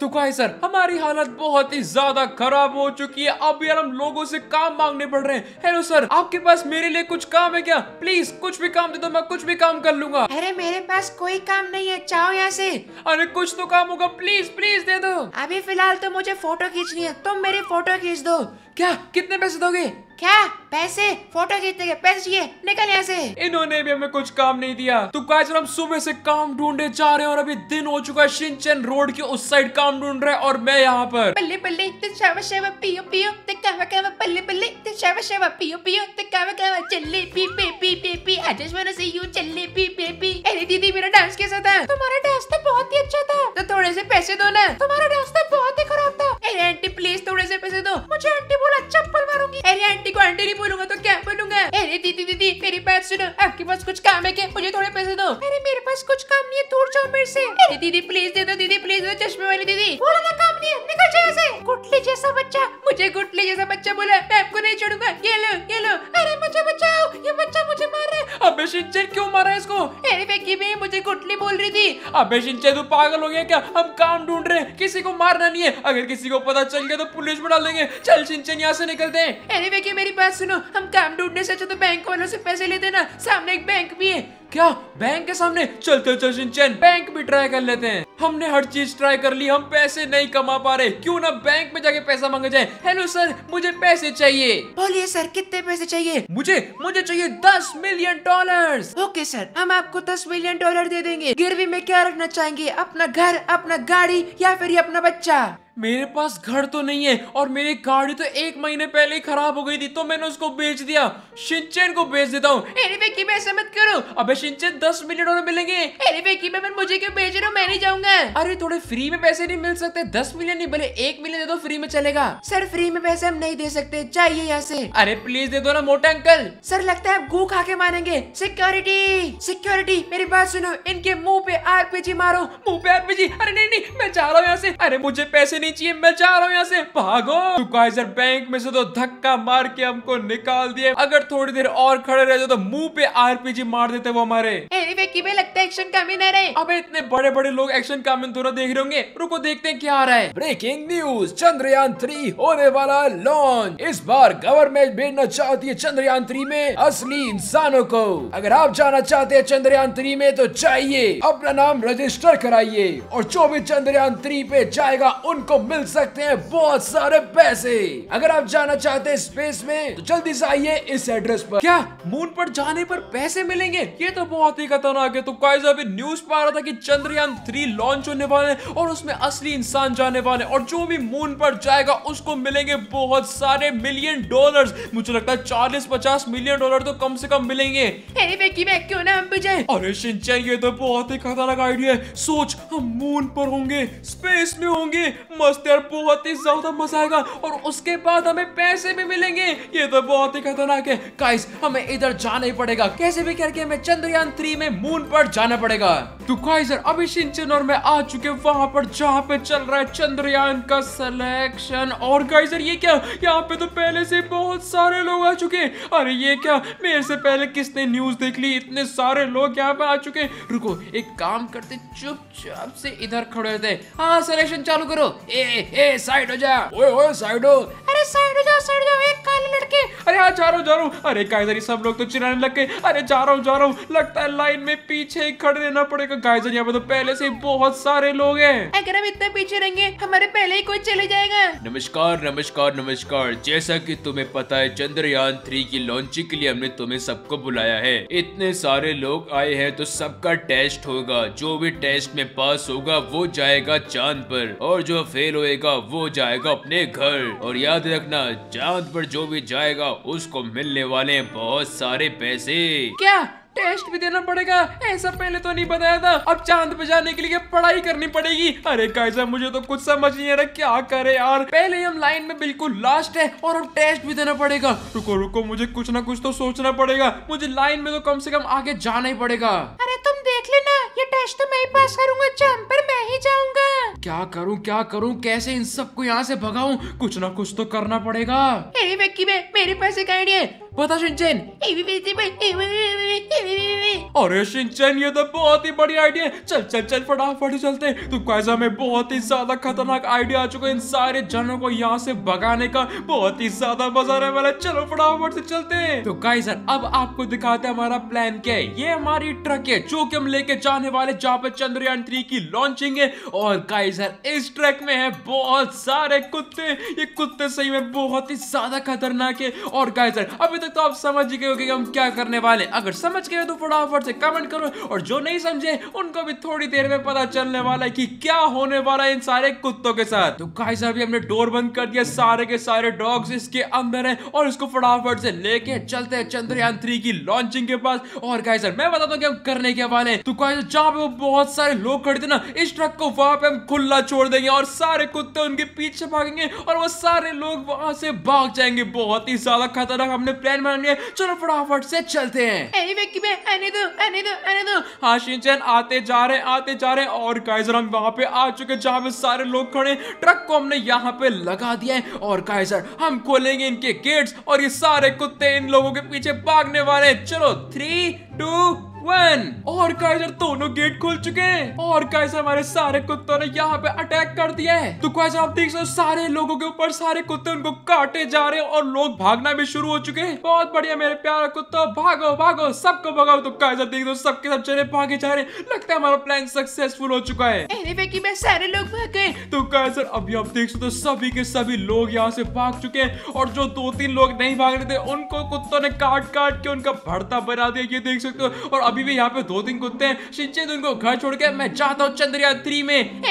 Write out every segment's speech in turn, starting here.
तो सर हमारी हालत बहुत ही ज्यादा खराब हो चुकी है अब यार हम लोगों से काम मांगने पड़ रहे हैं हेलो सर आपके पास मेरे लिए कुछ काम है क्या प्लीज कुछ भी काम दे दो मैं कुछ भी काम कर लूंगा अरे मेरे पास कोई काम नहीं है चाहो यहाँ से अरे कुछ तो काम होगा प्लीज प्लीज दे दो अभी फिलहाल तो मुझे फोटो खींचनी है तुम तो मेरी फोटो खींच दो क्या कितने पैसे दोगे क्या पैसे फोटो खींचने गए पैसे चाहिए निकल यहाँ से इन्होंने भी हमें कुछ काम नहीं दिया तो क्या हम सुबह से काम ढूंढे जा रहे हैं और अभी दिन हो चुका है शिनचन रोड के उस साइड काम ढूंढ रहे हैं और मैं यहाँ पर बल्ले बल्ले शावा शावा पियो पियो बल्ले बल्ले पियो पियो कावा पी पे पी पे पी आई यू पी पे पी अरे दीदी मेरा डांस कैसा था तुम्हारा डांस तो बहुत ही अच्छा था तो थोड़े से पैसे दो ना तुम्हारा डांस तो बहुत ही बेटे नहीं बोलूंगा तो क्या बोलूंगा अरे दीदी दीदी मेरे पास सुनो आपके पास कुछ काम है क्या मुझे थोड़े पैसे दो अरे मेरे पास कुछ काम नहीं है दूर जाओ मेरे से अरे दीदी प्लीज दे दो दीदी प्लीज दो चश्मे वाली दीदी बोला ना काम नहीं है निकल जाए गुटली जैसा बच्चा मुझे गुटली जैसा बच्चा बोला मैं आपको नहीं छोड़ूंगा ये लो ये लो अरे शिंचन क्यों मारा इसको अरे फेंकी में मुझे गुटली बोल रही थी अबे शिंचन तू पागल हो गया क्या हम काम ढूंढ रहे हैं किसी को मारना नहीं है अगर किसी को पता चल गया तो पुलिस में डाल देंगे चल शिंचन यहाँ से निकलते हैं अरे फेंकी मेरी बात सुनो हम काम ढूंढने से अच्छा तो बैंक वालों से पैसे लेते ना सामने एक बैंक भी है क्या बैंक के सामने चलते चल शिंचन बैंक भी ट्राई कर लेते हैं हमने हर चीज ट्राई कर ली हम पैसे नहीं कमा पा रहे क्यों ना बैंक में जाके पैसा मांगे जाए हेलो सर मुझे पैसे चाहिए बोलिए सर कितने पैसे चाहिए मुझे मुझे चाहिए दस मिलियन डॉलर ओके सर हम आपको दस मिलियन डॉलर दे देंगे गिरवी में क्या रखना चाहेंगे अपना घर अपना गाड़ी या फिर अपना बच्चा मेरे पास घर तो नहीं है और मेरी गाड़ी तो एक महीने पहले ही खराब हो गई थी तो मैंने उसको बेच दिया शिंचन को बेच देता हूँ मत करो अबे शिंचन दस मिनट डॉलर मिलेंगे अरे मैं मुझे क्यों बेच रहा हूँ मैं नहीं जाऊंगा अरे थोड़े फ्री में पैसे नहीं मिल सकते दस मिलियन नहीं बोले एक मिलियन दे दो फ्री में चलेगा सर फ्री में पैसे हम नहीं दे सकते चाहिए यहाँ से अरे प्लीज दे दो ना मोटा अंकल सर लगता है आप गू खा के मारेंगे सिक्योरिटी सिक्योरिटी मेरी बात सुनो इनके मुँह पे जी मारो मुँह पे जी अरे नहीं नहीं मैं जा रहा हूँ यहाँ से अरे मुझे पैसे बचनी चाहिए मैं जा रहा हूँ यहाँ से भागो सुपरवाइजर बैंक में से तो धक्का मार के हमको निकाल दिया अगर थोड़ी देर और खड़े रह जाओ तो मुंह पे आरपीजी मार देते वो हमारे वे एक लगता है एक्शन कामिनर है अब इतने बड़े बड़े लोग एक्शन कामिन थोड़ा देख रहे होंगे रुको देखते हैं क्या आ रहा है ब्रेकिंग न्यूज चंद्रयान थ्री होने वाला लॉन्च इस बार गवर्नमेंट भेजना चाहती है चंद्रयान थ्री में असली इंसानों को अगर आप जाना चाहते हैं चंद्रयान थ्री में तो चाहिए अपना नाम रजिस्टर कराइए और जो भी चंद्रयान थ्री पे जाएगा उनको मिल सकते हैं बहुत सारे पैसे अगर आप जाना चाहते हैं स्पेस में तो जल्दी से आइए इस एड्रेस पर क्या मून पर जाने पर पैसे मिलेंगे ये तो बहुत ही खतरनाक है तो गाइस अभी न्यूज पर आ रहा था कि चंद्रयान थ्री लॉन्च होने वाले हैं और उसमें असली इंसान जाने वाले और जो भी मून पर जाएगा उसको मिलेंगे बहुत सारे मिलियन डॉलर मुझे लगता है चालीस पचास मिलियन डॉलर तो कम से कम मिलेंगे क्यों ना हम भी अरे ये तो बहुत ही खतरनाक आइडिया है सोच हम मून पर होंगे स्पेस में होंगे मस्त यार बहुत ही ज्यादा मजा आएगा और उसके बाद हमें पैसे भी मिलेंगे ये तो बहुत ही खतरनाक है गाइस हमें इधर जाना ही पड़ेगा कैसे भी करके हमें चंद्रयान थ्री में मून पर जाना पड़ेगा तो काइजर अभी सिंचन और मैं आ चुके वहाँ पर जहाँ पे चल रहा है चंद्रयान का सिलेक्शन और काइजर ये क्या यहाँ पे तो पहले से बहुत सारे लोग आ चुके अरे ये क्या मेरे से पहले किसने न्यूज देख ली इतने सारे लोग यहाँ पे आ चुके रुको एक काम करते चुपचाप से इधर खड़े होते हाँ सिलेक्शन चालू करो ए ए साइड हो जा ओए ओए साइड हो अरे साइड हो जाओ साइड हो जाओ एक काले लड़के हूँ जा रहा हूँ अरे गाइजर सब लोग तो चिराने लग गए अरे जा रहा हूँ जा रहा हूँ लगता है लाइन में पीछे खड़े रहना पड़ेगा गाइजर यहाँ पे तो पहले से बहुत सारे लोग हैं अगर हम इतने पीछे रहेंगे हमारे पहले ही कोई चले जाएगा नमस्कार नमस्कार नमस्कार जैसा की तुम्हें पता है चंद्रयान थ्री की लॉन्चिंग के लिए हमने तुम्हें सबको बुलाया है इतने सारे लोग आए हैं तो सबका टेस्ट होगा जो भी टेस्ट में पास होगा वो जाएगा चांद पर और जो फेल होएगा वो जाएगा अपने घर और याद रखना चांद पर जो भी जाएगा उसको मिलने वाले बहुत सारे पैसे क्या टेस्ट भी देना पड़ेगा ऐसा पहले तो नहीं बताया था अब चांद पे जाने के लिए पढ़ाई करनी पड़ेगी अरे कैसा मुझे तो कुछ समझ नहीं आ रहा क्या करे यार पहले हम लाइन में बिल्कुल लास्ट है और अब टेस्ट भी देना पड़ेगा रुको रुको मुझे कुछ ना कुछ तो सोचना पड़ेगा मुझे लाइन में तो कम से कम आगे जाना ही पड़ेगा अरे देख लेना ये टेस्ट तो मैं ही पास करूंगा जम पर मैं ही जाऊंगा क्या करूं क्या करूं कैसे इन सबको यहाँ से भगाऊं कुछ ना कुछ तो करना पड़ेगा अरे वेक्की मेरे पास एक आइडिया बता शिनचैन अरे शिनचैन ये तो बहुत ही बड़ी आइडिया है चल चल चल फटाफट चलते तो गाइस में बहुत ही ज्यादा खतरनाक आइडिया आ चुका है इन सारे जनों को यहाँ से भगाने का बहुत ही ज्यादा मजा आने वाला चलो फटाफट से चलते हैं तो गाइस अब आपको दिखाते हैं हमारा प्लान क्या है ये हमारी ट्रक है जो की हम लेके जाने वाले जहाँ पे चंद्रयान थ्री की लॉन्चिंग है और गाइस इस ट्रक में है बहुत सारे कुत्ते ये कुत्ते सही में बहुत ही ज्यादा खतरनाक है और गाइस अभी तक तो आप समझ गए हो कि हम क्या करने वाले अगर समझ गए तो फटाफट से कमेंट करो और जो नहीं समझे उनको भी थोड़ी देर में पता चलने वाला है कि क्या होने वाला है इन सारे कुत्तों के साथ तो गाइस अभी हमने डोर बंद कर दिया सारे के सारे डॉग्स इसके अंदर है और इसको फटाफट से लेके चलते हैं चंद्रयान थ्री की लॉन्चिंग के पास और गाइस मैं बताता हूँ कि हम करने के वाले तो गाइस जहाँ पे वो बहुत सारे लोग खड़े थे ना इस ट्रक को वहां पे हम खुला छोड़ देंगे और सारे कुत्ते उनके पीछे भागेंगे और वो सारे लोग वहां से भाग जाएंगे बहुत ही ज्यादा खतरनाक हमने प्लान प्लान बन गए चलो फटाफट से चलते हैं अरे विक्की हाँ आते जा रहे आते जा रहे और काइजर हम वहाँ पे आ चुके जहाँ पे सारे लोग खड़े ट्रक को हमने यहाँ पे लगा दिया है और काइजर हम खोलेंगे इनके गेट्स और ये सारे कुत्ते इन लोगों के पीछे भागने वाले चलो थ्री टू वन और काइजर दोनों गेट खोल चुके हैं और काइजर हमारे सारे कुत्तों ने यहाँ पे अटैक कर दिया है तो काइजर आप देख सकते हो सारे लोगों के ऊपर सारे कुत्ते उनको काटे जा रहे हैं और लोग भागना भी शुरू हो चुके हैं बहुत बढ़िया मेरे प्यारे कुत्ता भागो भागो सबको भगाओ तो काइजर देख दो सबके सब चले भागे जा रहे लगता है हमारा प्लान सक्सेसफुल हो चुका है की मैं सारे लोग भाग गए तो काइजर अभी आप देख सकते हो सभी के सभी लोग यहाँ से भाग चुके हैं और जो दो तीन लोग नहीं भाग रहे थे उनको कुत्तों ने काट काट के उनका भरता बना दिया ये देख सकते हो और अभी भी यहाँ पे दो तीन कुत्ते हैं शिंचन उनको घर छोड़ के मैं चाहता हूँ चंद्रयान थ्री में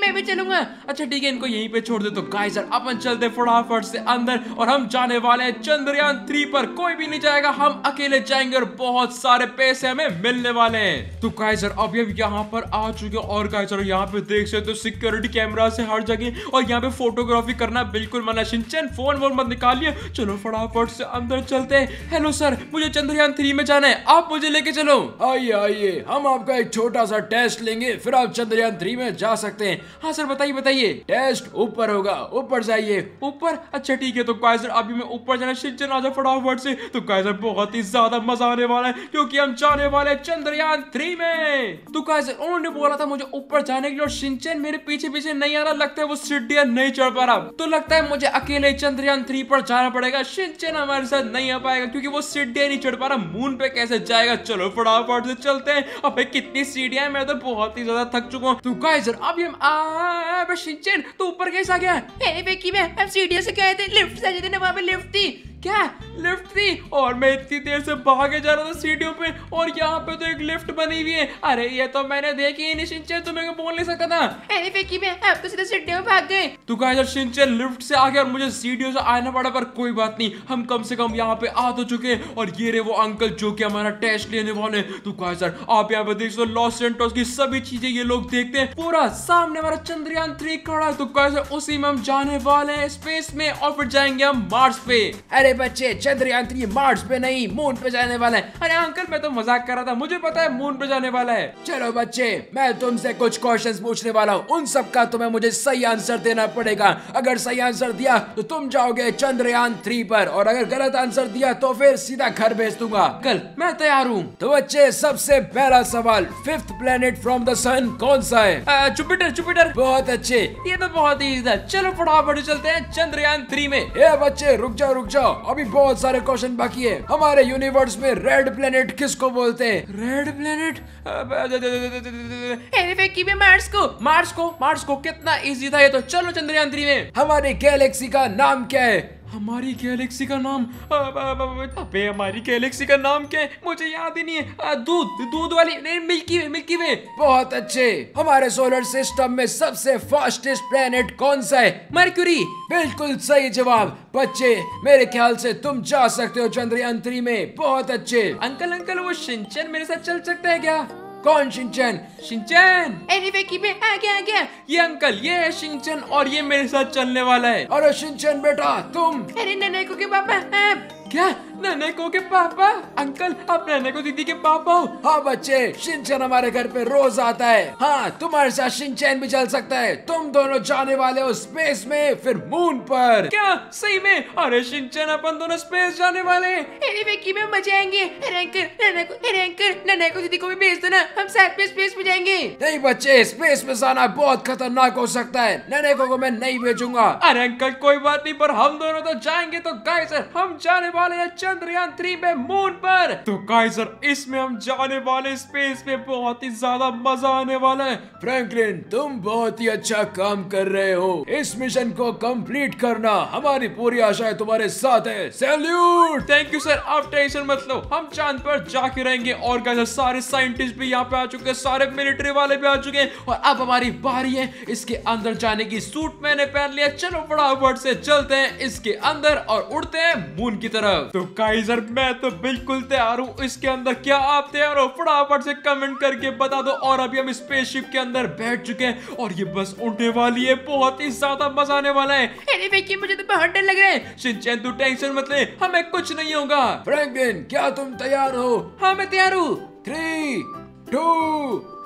मैं भी चलूंगा अच्छा ठीक है इनको यहीं पे छोड़ दे तो गाइस अपन चलते फटाफट से अंदर और हम जाने वाले हैं चंद्रयान थ्री पर कोई भी नहीं जाएगा हम अकेले जाएंगे और बहुत सारे पैसे हमें मिलने वाले हैं तो गाइस यार अभी हम यहाँ पर आ चुके और गाइस यहाँ पे देख सकते हो तो सिक्योरिटी कैमरा से हर जगह और यहाँ पे फोटोग्राफी करना बिल्कुल मना सिंचन फोन वोन मत निकालिए चलो फटाफट से अंदर चलते हैं हेलो सर मुझे चंद्रयान थ्री में जाना है आप मुझे लेके चलो आइए आइए हम आपका एक छोटा सा टेस्ट लेंगे फिर आप चंद्रयान थ्री में जा सकते हैं हाँ सर बताइए बताइए टेस्ट ऊपर होगा ऊपर जाइए ऊपर अच्छा ठीक है तो काय अभी मैं ऊपर जाना शिंचन आजा फटाफट से तो काय बहुत ही ज्यादा मजा आने वाला है क्योंकि हम जाने वाले चंद्रयान थ्री में तो काय उन्होंने बोला था मुझे ऊपर जाने के लिए और सिंचन मेरे पीछे पीछे नहीं आ रहा लगता है वो सीढ़िया नहीं चढ़ पा रहा तो लगता है मुझे अकेले चंद्रयान थ्री पर जाना पड़ेगा सिंचन हमारे साथ नहीं आ पाएगा क्योंकि वो सीढ़िया नहीं चढ़ पा रहा मून पे कैसे जाएगा चलो फटाफट फटाफट से चलते हैं अबे कितनी सीढ़ियां मैं तो बहुत ही ज्यादा थक चुका हूँ तो गाइस अभी हम शिंचन तू तो ऊपर कैसे आ गया है मैं सीढ़ियों से गए थे लिफ्ट से गए थे ना पे लिफ्ट थी क्या लिफ्ट थी और मैं इतनी देर से भागे जा रहा था सीढ़ियों पे और यहाँ पे तो एक लिफ्ट बनी हुई है अरे ये तो मैंने देखी ही नहीं तुम्हें बोल नहीं सकता था तो सीढ़ियों भाग गए तो कहा लिफ्ट से आगे और मुझे सीढ़ियों से आना पड़ा पर कोई बात नहीं हम कम से कम यहाँ पे आ तो चुके और ये रे वो अंकल जो की हमारा टेस्ट लेने वाले तो कहा सर आप यहाँ पे देख सो लॉस एंटो की सभी चीजें ये लोग देखते हैं पूरा सामने हमारा चंद्रयान थ्री खड़ा तो कहा उसी में हम जाने वाले हैं स्पेस में और फिर जाएंगे हम मार्स पे अरे मेरे बच्चे चंद्रयान थ्री मार्स पे नहीं मून पे जाने वाला है अरे अंकल मैं तो मजाक कर रहा था मुझे पता है मून पे जाने वाला है चलो बच्चे मैं तुमसे कुछ क्वेश्चन पूछने वाला हूँ उन सबका तुम्हें मुझे सही आंसर देना पड़ेगा अगर सही आंसर दिया तो तुम जाओगे चंद्रयान थ्री पर और अगर गलत आंसर दिया तो फिर सीधा घर भेज दूंगा कल मैं तैयार हूँ तो बच्चे सबसे पहला सवाल fifth planet from the sun कौन सा है जुपिटर जुपिटर बहुत अच्छे ये तो बहुत ही था चलो फटाफट चलते हैं चंद्रयान थ्री में ए बच्चे रुक जाओ रुक जाओ अभी बहुत सारे क्वेश्चन बाकी है हमारे यूनिवर्स में रेड प्लेनेट किसको बोलते हैं रेड प्लेनेट मार्स को मार्स को मार्स को कितना इजी था ये तो चलो चंद्रयान थ्री में हमारे गैलेक्सी का नाम क्या है हमारी गैलेक्सी का नाम अबे हमारी गैलेक्सी का नाम क्या है मुझे याद ही नहीं है दूध दूध वाली नहीं मिल्की वे मिल्की वे बहुत अच्छे हमारे सोलर सिस्टम में सबसे फास्टेस्ट प्लेनेट कौन सा है मर्क्यूरी बिल्कुल सही जवाब बच्चे मेरे ख्याल से तुम जा सकते हो चंद्रयान थ्री में बहुत अच्छे अंकल अंकल वो सिंचन मेरे साथ चल सकता है क्या कौन शिनचैन शिनचैन एनीवे की में आ गया आ गया ये अंकल ये है शिनचैन और ये मेरे साथ चलने वाला है अरे शिनचैन बेटा तुम अरे नन्हे को के पापा हाँ। क्या ननेको के पापा अंकल आप नैनेको दीदी के पापा हो हाँ बच्चे सिंचन हमारे घर पे रोज आता है हाँ तुम्हारे साथ सिंचन भी चल सकता है तुम दोनों जाने वाले हो स्पेस में फिर मून पर क्या सही में अरे सिंचन अपन दोनों स्पेस जाने वाले अरे विक्की में मजे आएंगे अरे अंकल अरे अंकल दीदी को भी भेज दो ना हम साथ में स्पेस में जाएंगे नहीं बच्चे स्पेस में जाना बहुत खतरनाक हो सकता है ननेको को मैं नहीं भेजूंगा अरे अंकल कोई बात नहीं पर हम दोनों तो जाएंगे तो गाय हम जाने वाले हैं चंद्रयान थ्री में मून पर तो काइजर इसमें हम जाने वाले स्पेस में बहुत ही ज्यादा मजा आने वाला है फ्रैंकलिन तुम बहुत ही अच्छा काम कर रहे हो इस मिशन को कंप्लीट करना हमारी पूरी है तुम्हारे साथ है सैल्यूट थैंक यू सर आप टेंशन मत लो हम चांद पर जाके रहेंगे और गाइजर सारे साइंटिस्ट भी यहाँ पे आ चुके हैं सारे मिलिट्री वाले भी आ चुके हैं और अब हमारी बारी है इसके अंदर जाने की सूट मैंने पहन लिया चलो फटाफट से चलते हैं इसके अंदर और उड़ते हैं मून की तरफ तरफ तो काइजर मैं तो बिल्कुल तैयार हूँ इसके अंदर क्या आप तैयार हो फटाफट से कमेंट करके बता दो और अभी हम स्पेसशिप के अंदर बैठ चुके हैं और ये बस उठने वाली है बहुत ही ज्यादा मजा आने वाला है अरे मुझे तो बहुत डर लग रहा है शिनचैन तू टेंशन मत ले हमें कुछ नहीं होगा फ्रैंकलिन क्या तुम तैयार हो हाँ मैं तैयार हूँ थ्री टू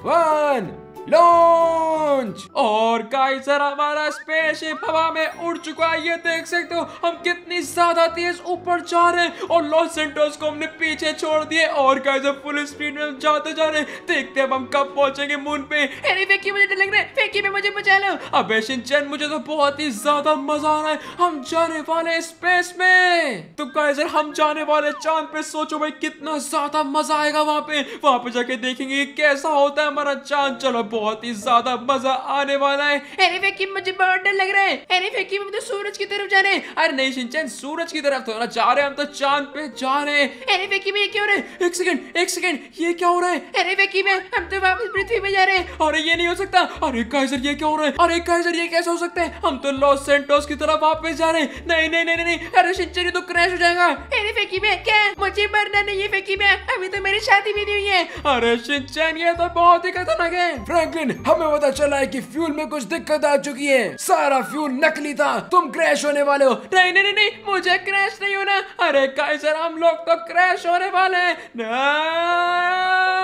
वन लॉन्च और काइजर हमारा स्पेसशिप हवा में उड़ चुका है ये देख सकते हो हम कितनी ज्यादा तेज ऊपर जा रहे हैं और लॉस सेंटोस को हमने पीछे छोड़ दिए और काइजर फुल स्पीड में जाते जा रहे हैं देखते हैं हम कब पहुंचेंगे मून पे अरे फेंकी मुझे डर लग रहा है फेंकी में मुझे बचा लो अबे शिनचैन मुझे तो बहुत ही ज्यादा मजा आ रहा है हम जाने वाले स्पेस में तो काइजर हम जाने वाले चांद पे सोचो भाई कितना ज्यादा मजा आएगा वहां पे वहां पे जाके देखेंगे कैसा होता है हमारा चांद चलो बहुत ही ज्यादा मजा आने वाला है अरे फेकी मुझे बहुत डर लग रहा है अरे फेकी हम तो सूरज की तरफ जा रहे हैं अरे नहीं सिंचन सूरज की तरफ थोड़ा जा रहे हम तो चांद पे जा रहे हैं अरे फेकी में क्या हो रहा है एक सेकंड एक सेकंड ये क्या हो रहा है अरे फेकी में हम तो वापस पृथ्वी में जा रहे हैं अरे ये नहीं हो सकता अरे कैसर ये क्या हो रहा है अरे कैसर ये कैसे हो सकता है हम तो लॉस सेंटोस की तरफ वापस जा रहे हैं नहीं नहीं नहीं नहीं अरे सिंचन तो क्रैश हो जाएगा अरे फेकी में क्या मुझे मरना नहीं है फेकी में अभी तो मेरी शादी भी नहीं हुई है अरे सिंचन ये तो बहुत ही खतरनाक है फ्रैंकलिन हमें पता चला है कि फ्यूल में कुछ दिक्कत आ चुकी है सारा फ्यूल नकली था तुम क्रैश होने वाले हो नहीं नहीं नहीं, नहीं मुझे क्रैश नहीं होना अरे कैसे हम लोग तो क्रैश होने वाले हैं